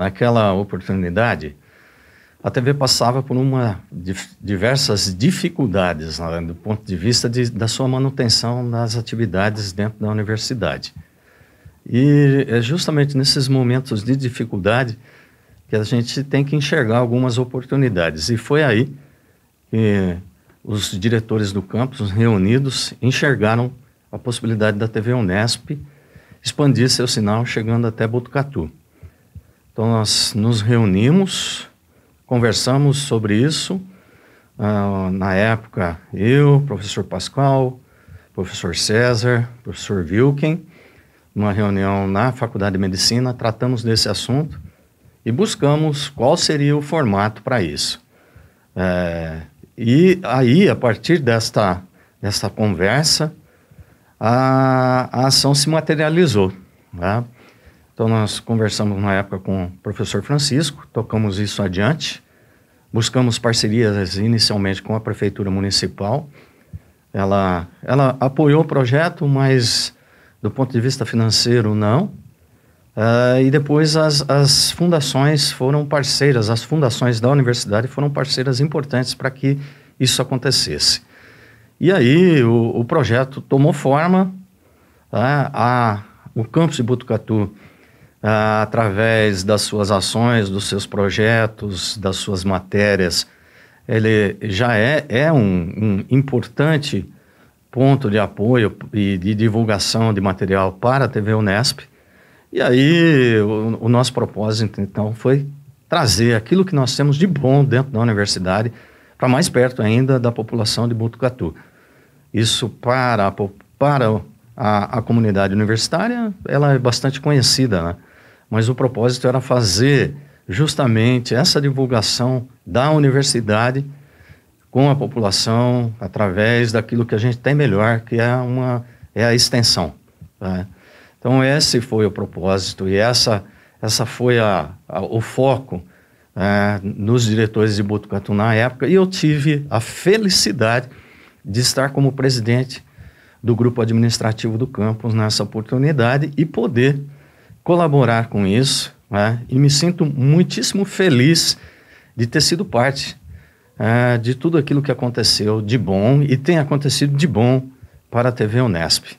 Naquela oportunidade, a TV passava por uma diversas dificuldades né, do ponto de vista de, da sua manutenção nas atividades dentro da universidade. E é justamente nesses momentos de dificuldade que a gente tem que enxergar algumas oportunidades. E foi aí que os diretores do campus reunidos enxergaram a possibilidade da TV Unesp expandir seu sinal chegando até Botucatu. Então nós nos reunimos, conversamos sobre isso. Uh, na época, eu, professor Pascoal, professor César, professor Wilken, numa reunião na Faculdade de Medicina, tratamos desse assunto e buscamos qual seria o formato para isso. É, e aí, a partir desta, desta conversa, a, a ação se materializou. Né? Então, nós conversamos na época com o professor Francisco, tocamos isso adiante, buscamos parcerias inicialmente com a Prefeitura Municipal. Ela, ela apoiou o projeto, mas do ponto de vista financeiro, não. Uh, e depois as, as fundações foram parceiras, as fundações da universidade foram parceiras importantes para que isso acontecesse. E aí o, o projeto tomou forma, ah, a, o campus de Botucatu ah, através das suas ações, dos seus projetos, das suas matérias, ele já é, é um, um importante ponto de apoio e de divulgação de material para a TV Unesp. E aí o, o nosso propósito, então, foi trazer aquilo que nós temos de bom dentro da universidade para mais perto ainda da população de Botucatu. Isso para, a, para a, a comunidade universitária, ela é bastante conhecida, né? mas o propósito era fazer justamente essa divulgação da universidade com a população através daquilo que a gente tem melhor, que é, uma, é a extensão. Né? Então, esse foi o propósito e essa, essa foi a, a o foco é, nos diretores de Botucatu na época. E eu tive a felicidade de estar como presidente do grupo administrativo do campus nessa oportunidade e poder colaborar com isso né? e me sinto muitíssimo feliz de ter sido parte é, de tudo aquilo que aconteceu de bom e tem acontecido de bom para a TV Unesp.